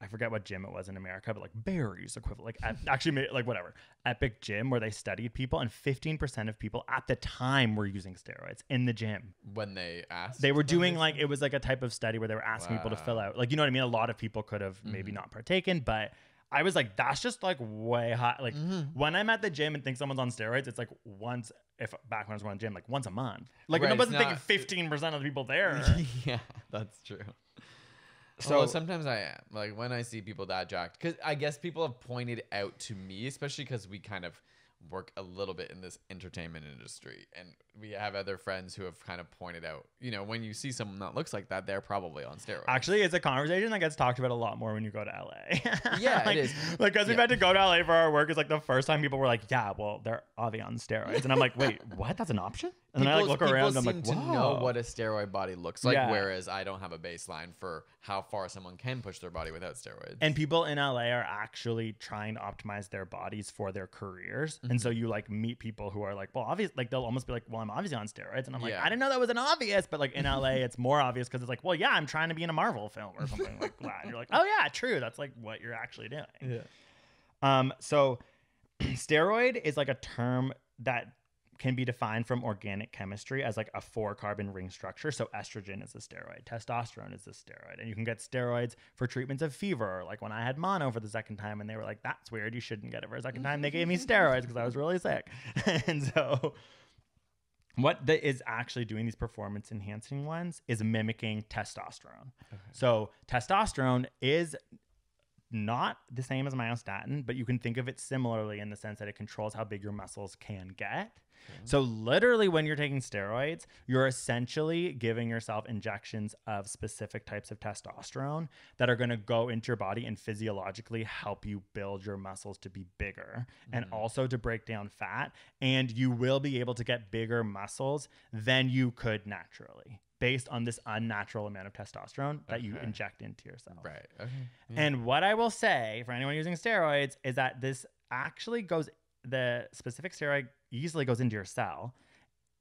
I forget what gym it was in America, but like Barry's equivalent, like actually like whatever epic gym where they studied people, and fifteen percent of people at the time were using steroids in the gym. When they asked, they were doing like it was like a type of study where they were asking wow. people to fill out, like you know what I mean. A lot of people could have mm-hmm. maybe not partaken, but I was like, that's just like way high. Like mm-hmm. when I'm at the gym and think someone's on steroids, it's like once if back when I was going to gym, like once a month. Like right, I wasn't not, thinking fifteen percent of the people there. *laughs* yeah, that's true. So sometimes I am like when I see people that jacked, because I guess people have pointed out to me, especially because we kind of work a little bit in this entertainment industry, and we have other friends who have kind of pointed out, you know, when you see someone that looks like that, they're probably on steroids. Actually, it's a conversation that gets talked about a lot more when you go to LA. *laughs* yeah, like, it is. Like, because yeah. we've had to go to LA for our work, is like the first time people were like, "Yeah, well, they're obviously on steroids," and I'm like, "Wait, what? That's an option?" And people, then I like, look around. I'm like, to know what a steroid body looks like, yeah. whereas I don't have a baseline for how far someone can push their body without steroids. And people in LA are actually trying to optimize their bodies for their careers, mm-hmm. and so mm-hmm. you like meet people who are like, well, obviously, like they'll almost be like, well, I'm obviously on steroids, and I'm like, yeah. I didn't know that was an obvious, but like in LA, *laughs* it's more obvious because it's like, well, yeah, I'm trying to be in a Marvel film or something like that. And you're like, *laughs* oh yeah, true. That's like what you're actually doing. Yeah. Um. So, *clears throat* steroid is like a term that can be defined from organic chemistry as like a four carbon ring structure. So estrogen is a steroid, testosterone is a steroid, and you can get steroids for treatments of fever. Like when I had mono for the second time, and they were like, "That's weird. You shouldn't get it for a second time." They gave me steroids because I was really sick, *laughs* and so. What the, is actually doing these performance enhancing ones is mimicking testosterone. Okay. So, testosterone is not the same as myostatin, but you can think of it similarly in the sense that it controls how big your muscles can get. So, literally, when you're taking steroids, you're essentially giving yourself injections of specific types of testosterone that are going to go into your body and physiologically help you build your muscles to be bigger mm-hmm. and also to break down fat. And you will be able to get bigger muscles than you could naturally based on this unnatural amount of testosterone that okay. you inject into yourself. Right. Okay. Yeah. Mm-hmm. And what I will say for anyone using steroids is that this actually goes the specific steroid easily goes into your cell.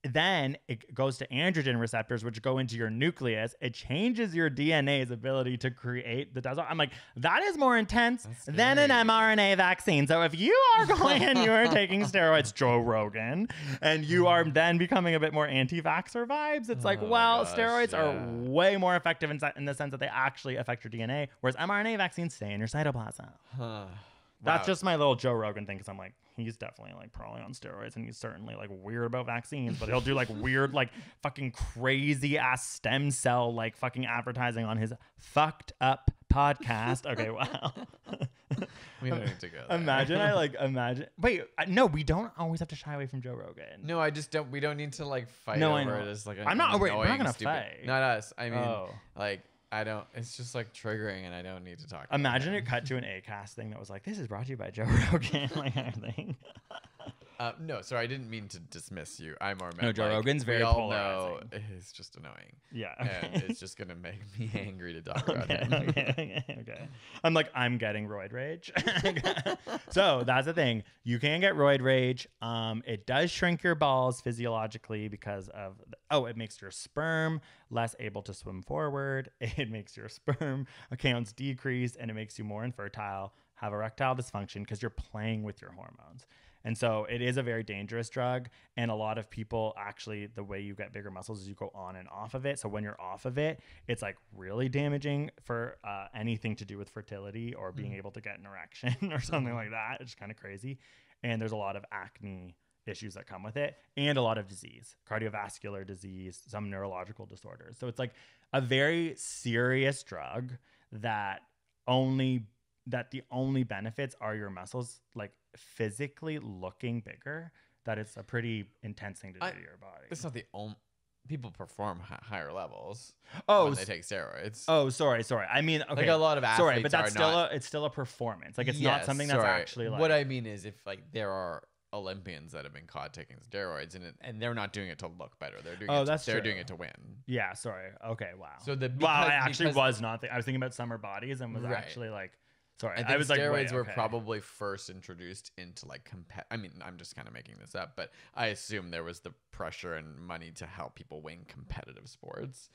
Then it goes to androgen receptors, which go into your nucleus. It changes your DNA's ability to create the desert. I'm like, that is more intense than an mRNA vaccine. So if you are *laughs* going and you are taking steroids, Joe Rogan, and you are mm-hmm. then becoming a bit more anti-vaxxer vibes, it's oh like, well, gosh, steroids yeah. are way more effective in, in, the sense that they actually affect your DNA, whereas mRNA vaccines stay in your cytoplasm. Huh. Wow. That's just my little Joe Rogan thing because I'm like, he's definitely like probably on steroids and he's certainly like weird about vaccines, but he'll do like weird, like *laughs* fucking crazy ass stem cell, like fucking advertising on his fucked up podcast. Okay, wow. *laughs* we don't need to go. There. Imagine I like imagine. Wait, I, no, we don't always have to shy away from Joe Rogan. No, I just don't. We don't need to like fight no, over I know. it. like I'm not. Oh, we're not gonna stupid, fight. Not us. I mean, oh. like I don't. It's just like triggering, and I don't need to talk. Imagine it cut to an Acast thing that was like, "This is brought to you by Joe *laughs* Rogan," like everything. Uh, no, sorry, I didn't mean to dismiss you. I'm our No, Joe Rogan's very we all polarizing. it's just annoying. Yeah, okay. and it's just gonna make *laughs* me angry to talk about okay, it. *laughs* okay, okay. I'm like, I'm getting roid rage. *laughs* so that's the thing. You can get roid rage. Um, it does shrink your balls physiologically because of the, oh, it makes your sperm less able to swim forward. It makes your sperm accounts decrease, and it makes you more infertile have erectile dysfunction because you're playing with your hormones. And so it is a very dangerous drug. And a lot of people actually, the way you get bigger muscles is you go on and off of it. So when you're off of it, it's like really damaging for uh, anything to do with fertility or being mm-hmm. able to get an erection *laughs* or something like that. It's kind of crazy. And there's a lot of acne issues that come with it and a lot of disease, cardiovascular disease, some neurological disorders. So it's like a very serious drug that only that the only benefits are your muscles like physically looking bigger, that it's a pretty intense thing to do I, to your body. It's not the only people perform h- higher levels. Oh, when they take steroids. Oh, sorry, sorry. I mean, okay. like a lot of athletes. Sorry, but that's still not, a it's still a performance. Like it's yes, not something that's sorry. actually like. What I mean is, if like there are Olympians that have been caught taking steroids and and they're not doing it to look better. They're doing oh, it that's to, they're true. doing it to win. Yeah, sorry. Okay, wow. So the because, Wow, I actually was not th- I was thinking about summer bodies and was right. actually like Sorry, I, I was steroids like, were probably first introduced into like comp- I mean, I'm just kind of making this up, but I assume there was the pressure and money to help people win competitive sports,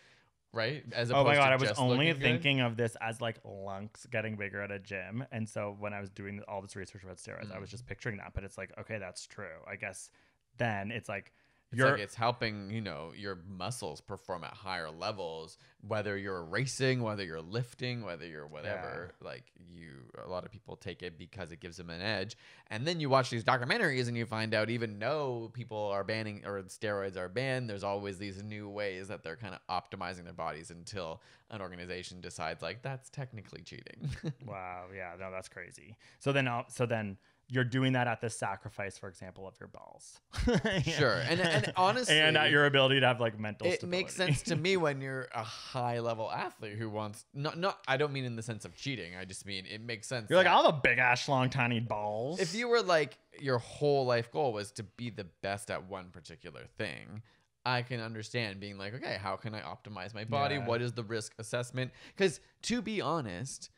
right? As oh my god, I was only thinking good. of this as like lunks getting bigger at a gym, and so when I was doing all this research about steroids, mm-hmm. I was mm. just picturing that. But it's like, okay, that's true. I guess then it's like it's like it's helping, you know, your muscles perform at higher levels, whether you're racing, whether you're lifting, whether you're whatever. Yeah. Like you a lot of people take it because it gives them an edge. And then you watch these documentaries and you find out even though people are banning or steroids are banned, there's always these new ways that they're kind of optimizing their bodies until an organization decides like that's technically cheating. *laughs* wow, yeah, no that's crazy. So then uh, so then you're doing that at the sacrifice, for example, of your balls. *laughs* sure, and, and *laughs* honestly, and at your ability to have like mental. It stability. makes sense to me *laughs* when you're a high level athlete who wants not not. I don't mean in the sense of cheating. I just mean it makes sense. You're like I am a big ass, long, tiny balls. If you were like your whole life goal was to be the best at one particular thing. I can understand being like, okay, how can I optimize my body? Yeah. What is the risk assessment? Because to be honest,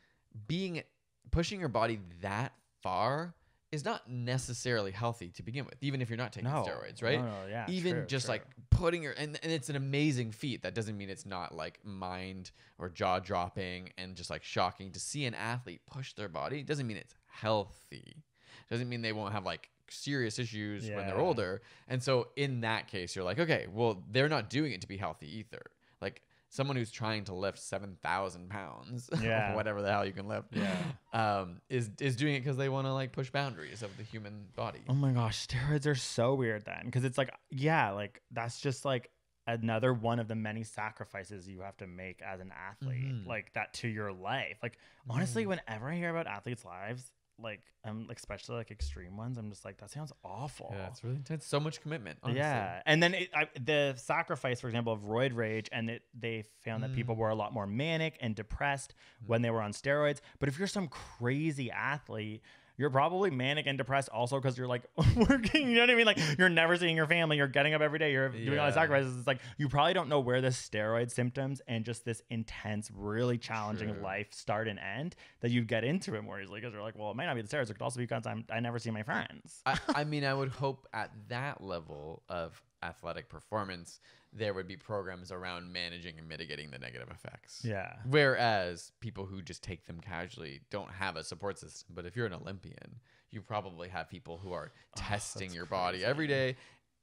being pushing your body that far is not necessarily healthy to begin with, even if you're not taking no, steroids, right? No, no, yeah. Even true, just true. like putting your and, and it's an amazing feat. That doesn't mean it's not like mind or jaw dropping and just like shocking to see an athlete push their body. It doesn't mean it's healthy. It doesn't mean they won't have like serious issues yeah. when they're older. And so in that case, you're like, okay, well, they're not doing it to be healthy either. Like someone who's trying to lift 7,000 pounds, *laughs* yeah. whatever the hell you can lift, yeah. um, is, is doing it because they want to like push boundaries of the human body. Oh my gosh, steroids are so weird then. Because it's like, yeah, like that's just like another one of the many sacrifices you have to make as an athlete, mm-hmm. like that to your life. Like, honestly, mm-hmm. whenever I hear about athletes' lives, like I'm especially like extreme ones. I'm just like that sounds awful. Yeah, it's really intense. So much commitment. Honestly. Yeah, and then it, I, the sacrifice, for example, of roid rage, and it, they found mm. that people mm. were a lot more manic and depressed mm. when they were on steroids. But if you're some crazy athlete you're probably manic and depressed also because you're like *laughs* working. You know what I mean? Like you're never seeing your family. You're getting up every day. You're doing yeah. all the sacrifices. It's like you probably don't know where the steroid symptoms and just this intense, really challenging True. life start and end that you get into it more easily because you're like, well, it might not be the steroids. It could also be because I'm I never see my friends. I, I *laughs* mean, I would hope at that level of athletic performance there would be programs around managing and mitigating the negative effects. Yeah. Whereas people who just take them casually don't have a support system. But if you're an Olympian, you probably have people who are oh, testing oh, your body every day.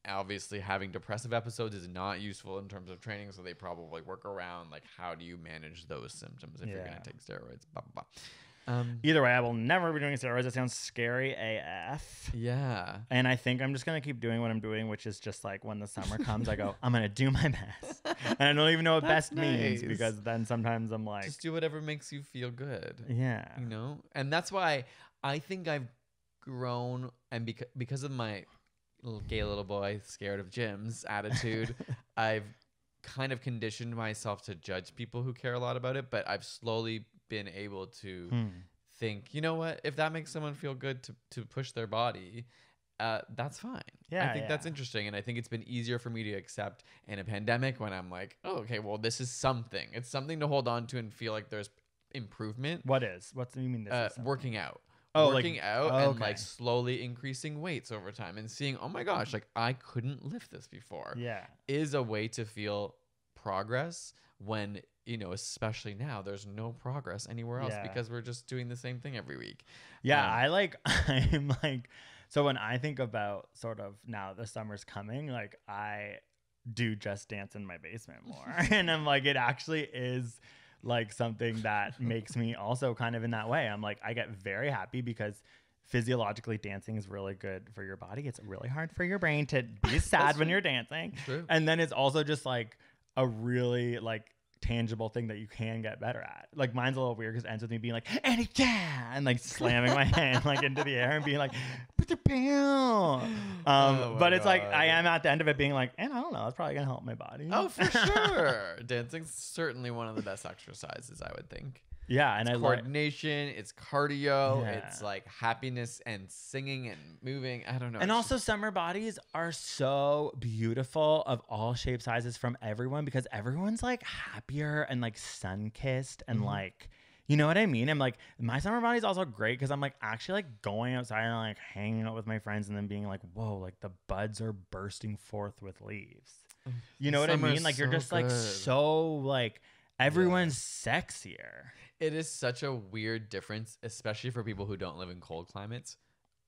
Obviously, having depressive episodes is not useful in terms of training, so they probably work around like how do you manage those symptoms if yeah. you're going to take steroids. Blah, blah, blah. Um, Either way, I will never be doing steroids. That sounds scary AF. Yeah. And I think I'm just going to keep doing what I'm doing, which is just like when the summer *laughs* comes, I go, I'm going to do my best. And I don't even know what best nice. means because then sometimes I'm like. Just do whatever makes you feel good. Yeah. You know? And that's why I think I've grown and beca- because of my little gay little boy scared of gyms attitude, *laughs* I've kind of conditioned myself to judge people who care a lot about it, but I've slowly been able to hmm. think, you know what, if that makes someone feel good to, to push their body, uh, that's fine. Yeah, I think yeah. that's interesting, and I think it's been easier for me to accept in a pandemic when I'm like, oh, okay, well, this is something. It's something to hold on to and feel like there's improvement. What is? What do you mean? This uh, working out. Oh, working like, out and like slowly increasing weights over time and seeing, oh my gosh, like I couldn't lift this before. Yeah, is a way to feel progress when you know, especially now, there's no progress anywhere else yeah. because we're just doing the same thing every week. Yeah, um, I like, *laughs* I'm like, so when I think about sort of now the summer's coming, like I do just dance in my basement more. *laughs* and I'm like, it actually is like something that *laughs* makes me also kind of in that way. I'm like, I get very happy because physiologically dancing is really good for your body. It's really hard for your brain to be sad when you're dancing. True. And then it's also just like a really like tangible thing that you can get better at. Like mine's a little weird because it ends with me being like, and it can, and like slamming my *laughs* hand like into the air and being like, *gasps* um, oh but it's God. like I am at the end of it being like, and I don't know, it's probably gonna help my body. Oh, for *laughs* sure. Dancing's certainly one of the best exercises, I would think. Yeah, and it's I coordination, like, it's cardio, yeah. it's like happiness and singing and moving. I don't know. And also, just... summer bodies are so beautiful of all shape sizes from everyone because everyone's like happier and like sun kissed and mm-hmm. like. You know what I mean? I'm like, my summer body is also great because I'm like actually like going outside and like hanging out with my friends and then being like, whoa, like the buds are bursting forth with leaves. You know what I mean? Like you're just good. like so like everyone's yeah. sexier it is such a weird difference, especially for people who don't live in cold climates.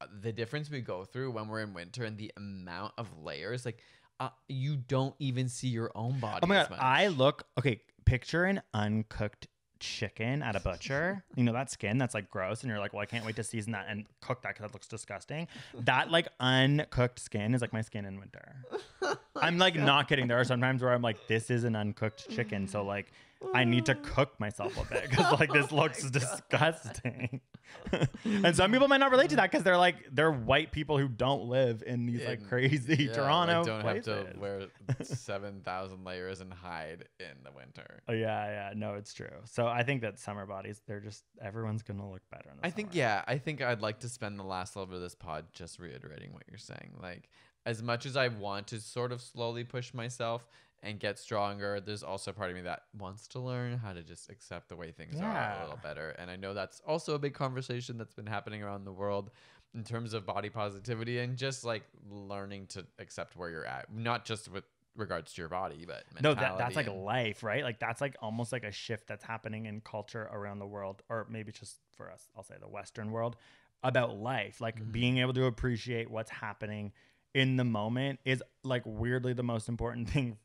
Uh, the difference we go through when we're in winter and the amount of layers, like uh, you don't even see your own body. Oh my god, I look okay. Picture an uncooked chicken at a butcher. *laughs* you know that skin that's like gross, and you're like, well, I can't wait to season that and cook that because that looks disgusting. That like uncooked skin is like my skin in winter. *laughs* I'm like not kidding. There are sometimes where I'm like, this is an uncooked chicken, so like I need to cook myself a bit because like this *laughs* oh looks disgusting. *laughs* and some people might not relate to that because they're like they're white people who don't live in these in, like crazy yeah, Toronto. Like don't places. have to wear *laughs* seven thousand layers and hide in the winter. Oh yeah, yeah. No, it's true. So I think that summer bodies, they're just everyone's gonna look better. I summer. think yeah. I think I'd like to spend the last level of this pod just reiterating what you're saying. Like as much as I want to sort of slowly push myself and get stronger. There's also part of me that wants to learn how to just accept the way things yeah. are a little better. And I know that's also a big conversation that's been happening around the world in terms of body positivity and just like learning to accept where you're at, not just with regards to your body, but no, that, that's like life, right? Like that's like almost like a shift that's happening in culture around the world, or maybe just for us, I'll say the Western world about life, like mm-hmm. being able to appreciate what's happening in the moment is like weirdly the most important *laughs* thing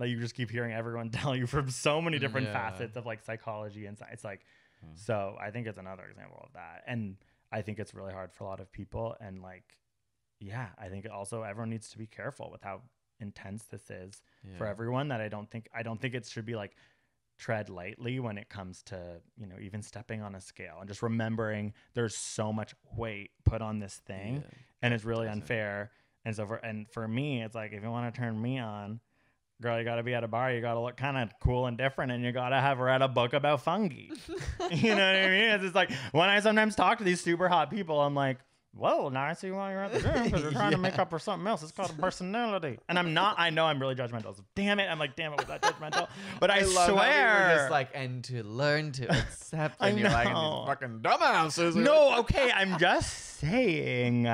like you just keep hearing everyone *laughs* tell you from so many mm, different yeah. facets of like psychology and science. Like, hmm. so I think it's another example of that. And I think it's really hard for a lot of people. And like, yeah, I think also everyone needs to be careful with how intense this is yeah. for everyone. That I don't think I don't think it should be like tread lightly when it comes to you know even stepping on a scale and just remembering there's so much weight put on this thing yeah. and it's really unfair and so for and for me it's like if you want to turn me on girl, you got to be at a bar. You got to look kind of cool and different, and you got to have read a book about fungi. *laughs* you know what I mean? It's just like when I sometimes talk to these super hot people, I'm like, whoa, now I see why you're at the gym because you're trying yeah. to make *laughs* up for something else. It's called personality. And I'm not, I know I'm really judgmental. So damn it. I'm like, damn it, was that judgmental? But I, I love swear. Just like, and to learn to accept. And you're like, these fucking dumbasses. No, okay. I'm just saying.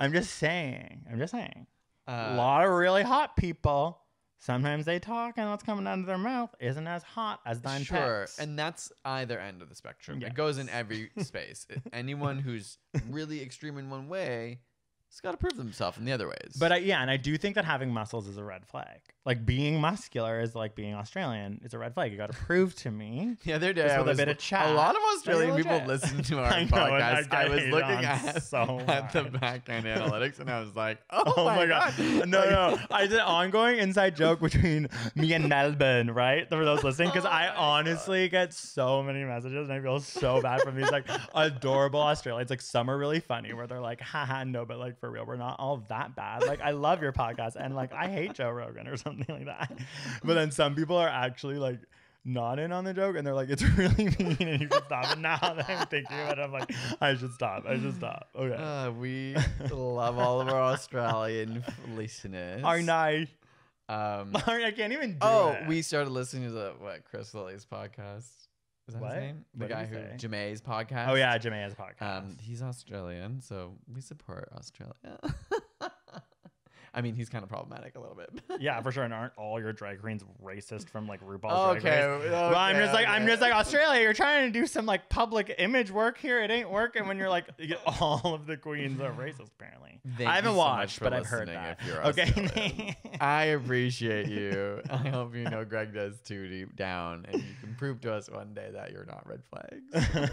I'm just saying. I'm just saying. Uh, a lot of really hot people Sometimes they talk and what's coming out of their mouth isn't as hot as thine sure, and that's either end of the spectrum. Yes. It goes in every *laughs* space. Anyone who's really extreme in one way he's got to prove himself in the other ways. But I, yeah, and I do think that having muscles is a red flag. Like being muscular is like being Australian. It's a red flag. You got to prove to me. yeah, there did. With was, a bit of chat. A lot of Australian people listen to *laughs* our I know, podcast. I, I, was looking at so *laughs* at the background analytics, and I was like, *laughs* oh, oh my, my god. god. No, no, I did an ongoing inside joke between me and Melbourne, right? For those listening, because oh I honestly god. get so many messages, and I feel so bad from these like adorable Australians. Like some are really funny, where they're like, haha, no, but like for real. We're not all that bad. Like I love your podcast and like I hate Joe Rogan or *laughs* something like that. But then some people are actually like not in on the joke and they're like, it's *laughs* really mean and you can stop. And now that I'm thinking about it, I'm like, I should stop. I should stop. Okay. Uh, we love all of our Australian listeners. Aren't I? Um, *laughs* I can't even do Oh, it. we started listening to the, what, Chris Lilly's podcast. Is that what? his name? The what guy who Jamae's podcast. Oh yeah, Jamae's podcast. Um, he's Australian, so we support Australia. *laughs* I mean, he's kind of problematic a little bit. *laughs* yeah, for sure. And aren't all your drag queens racist from like RuPaul's okay, Drag Race? Okay, well, I'm just like, okay. I'm just like Australia. You're trying to do some like public image work here. It ain't working when you're like *laughs* all of the queens are racist. Apparently, Thank I haven't so watched, but I've heard that. *laughs* okay, I appreciate you. I hope you know Greg does too deep down, and you can prove to us one day that you're not red flags.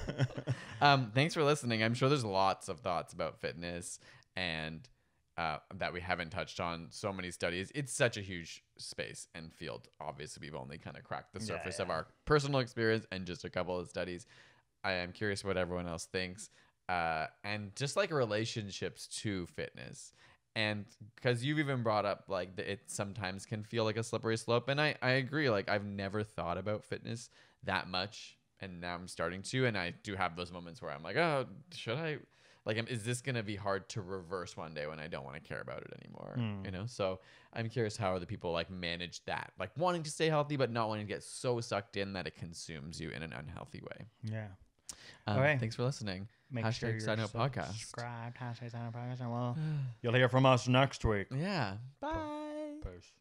um, thanks for listening. I'm sure there's lots of thoughts about fitness and uh, that we haven't touched on. So many studies. It's such a huge space and field. Obviously, we've only kind of cracked the surface yeah, yeah. of our personal experience and just a couple of studies. I am curious what everyone else thinks. Uh, and just like relationships to fitness. And because you've even brought up like it sometimes can feel like a slippery slope. And I, I agree. Like I've never thought about fitness that much. And now I'm starting to. And I do have those moments where I'm like, oh, should I? like is this going to be hard to reverse one day when i don't want to care about it anymore mm. you know so i'm curious how other people like manage that like wanting to stay healthy but not wanting to get so sucked in that it consumes you in an unhealthy way yeah um, okay. thanks for listening Make hashtag sure sign up podcast Subscribe. hashtag sign up podcast and well *sighs* you'll hear from us next week yeah bye Peace.